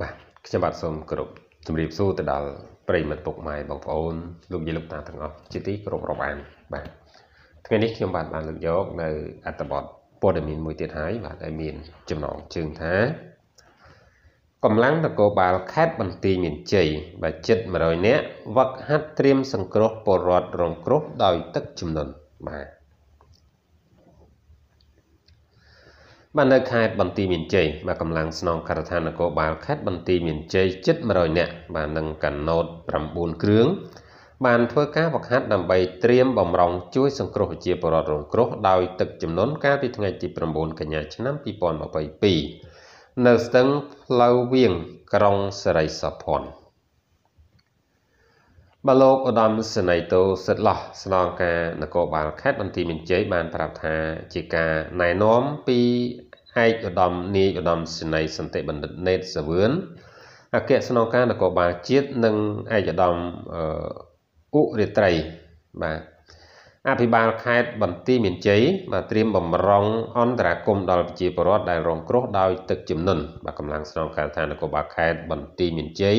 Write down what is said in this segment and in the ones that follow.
បាទខ្ញុំបាទសូមគោរពជម្រាបសួរទៅដល់ប្រិមិត្តពុកម៉ែបងប្អូន លោកយាយលោកតាទាំងអស់ជាទីគោរពរាប់អានបាទថ្ងៃនេះខ្ញុំបាទបានលើកយកនៅអត្ថបទព័ត៌មានមួយទៀតហើយបាទដែលមាន ចំណងជើងថាកម្លាំងនគរបាលខេត្តបន្ទាយមានជ័យបាទជិត100នាក់វឹកហាត់ត្រៀមសង្គ្រោះពលរដ្ឋរងគ្រោះដោយទឹកជំនន់បាទបាទនៅខេត្តបន្ទាយមានជ័យបាទកម្លាំងស្នងការដ្ឋាននគរបាលខេត្តបន្ទាយមានជ័យជិត100នាក់បាទនឹងកាណូត9គ្រឿងបានធ្វើការបង្ហាត់ដើម្បីត្រៀមបំរុងជួយ សង្គ្រោះជាបរដ្ឋរងគ្រោះដោយទឹកចំនួនកាលពីថ្ងៃទី9កញ្ញាឆ្នាំ2022នៅស្ទឹងផ្លូវវៀងក្រុងសេរីសោភ័ណ្ឌបាទលោកឧត្តមសេនីយ៍តូសិតឡោះស្នងការនគរបាលខេត្តបន្ទាយមានជ័យបានប្រាប់ថាជាការណែនាំពីឯកឧត្តមនាយឧត្តមសេនីយ៍សន្តិបណ្ឌិតណេតសាវឿនអគ្គស្នងការនគរបាលជាតិនិងឯកឧត្តមអ៊ុរិត្រីបាទអភិបាលខេត្តបន្ទាយមានជ័យបាទត្រៀមបំរុងអន្តរាគមដល់ប្រជាពលរដ្ឋដែលរងគ្រោះដោយទឹកជំនន់បាទកម្លាំងស្នងការដ្ឋាននគរបាលខេត្តបន្ទាយមានជ័យ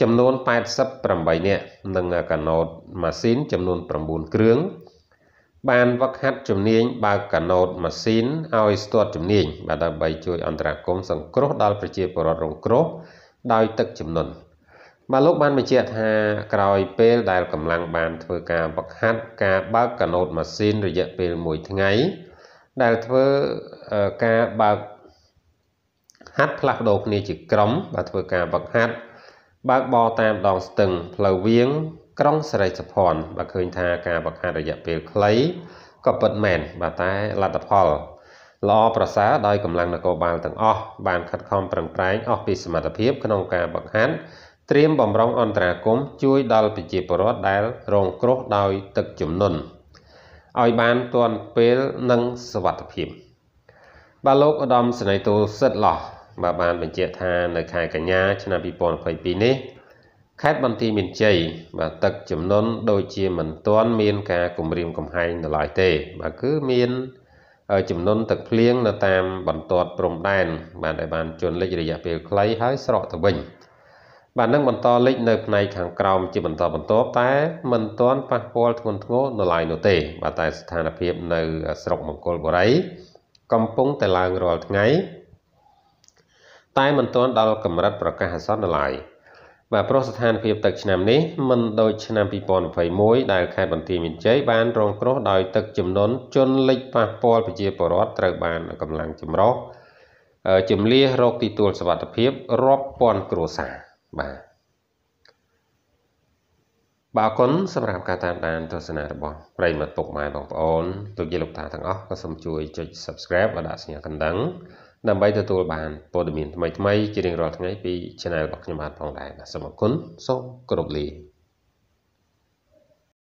ចំនួន88នាក់និងកាណូតម៉ាស៊ីន ចំនួន9គ្រឿងបានវឹកហាត់ជំនាញបើកកាណូតម៉ាស៊ីនឲ្យស្ទាត់ជំនាញបាទដើម្បីជួយអន្តរាគមសង្គ្រោះដល់ប្រជាពលរដ្ឋរងគ្រោះដោយទឹកជំនន់បាទលោកបានបញ្ជាក់ថាក្រោយពេល ដែលកម្លាំងបានធ្វើការវឹកហាត់ការបើកកាណូតម៉ាស៊ីនរយៈពេល1ថ្ងៃដែលធ្វើការបើកហាត់ផ្លាស់ប្ដូរគ្នាជាក្រុមបាទធ្វើការវឹកហាត់បើកបរតាមដងស្ទឹងផ្លូវវៀងក្រុងសេរីសុភ័ណ្ឌបើឃើញថាការបង្ហាត់រយៈពេលខ្លីក៏ពិតមែនបាទតែលទ្ធផលល្អប្រសើរដោយកម្លាំងនគរបាលទាំងអស់បានខិតខំប្រឹងប្រែងអស់ពីសមត្ថភាពក្នុងការបង្ហាត់ត្រៀមបំរុងអន្តរាគមជួយដល់ប្រជាពលរដ្ឋដែលរងគ្រោះដោយទឹកជំនន់ឲ្យបានទាន់ពេលនិងសវត្ថភាពបាទលោកឧត្តមសេនីយ៍ទូលសិទ្ធឡោះបាទបានបញ្ជាក់ថានៅខែកញ្ញា ឆ្នាំ2022នេះខេត្តបន្ទាយមានជ័យបាទទឹកចំនួនដូចជាមិនទាន់មានការគម្រាមកំហែងនៅឡើយទេ បាទគឺមានចំនួនទឹកភ្លៀងនៅតាមបន្ទាត់ព្រំដែនបាទដែលបានជន់លិចរយៈពេលខ្លីហើយស្រកទៅវិញ បាទនឹងបន្តលិចនៅផ្នែកខាងក្រោមជាបន្តបន្ទាប់តែមិនទាន់ប៉ះពាល់ធ្ងន់ធ្ងរនៅឡើយនោះទេ បាទតែស្ថានភាពនៅស្រុកមង្គលបុរីកំពុងតែឡើងរាល់ថ្ងៃតែមិនទាន់ដល់កម្រិតប្រកាសអាសន្ននៅឡើយបាទប្រុសស្ថានភាពទឹកឆ្នាំនេះមិនដូចឆ្នាំ2021ដែលខេត្តបន្ទាយមានជ័យបាន រងគ្រោះដោយទឹកជំនន់ជន់លិចប៉ះពាល់ប្រជាពលរដ្ឋត្រូវបានកម្លាំងចម្រុះជំលៀសរោគទីទួលសុវត្ថិភាពរាប់ពាន់គ្រួសារបាទបាទអរគុណសម្រាប់ការតាមដានទស្សនារបស់ប្រិយមិត្តពុកម៉ែបងប្អូនលោកយាយលោកតាទាំងអស់ក៏សូមជួយចុច Subscribe và ដាក់សញ្ញាកណ្ដឹងដើម្បីទទួលបានព័ត៌មានថ្មីៗជារៀងរាល់ថ្ងៃពី Channel របស់ខ្ញុំបាទផងដែរសូមអរគុណសូមគោរពលា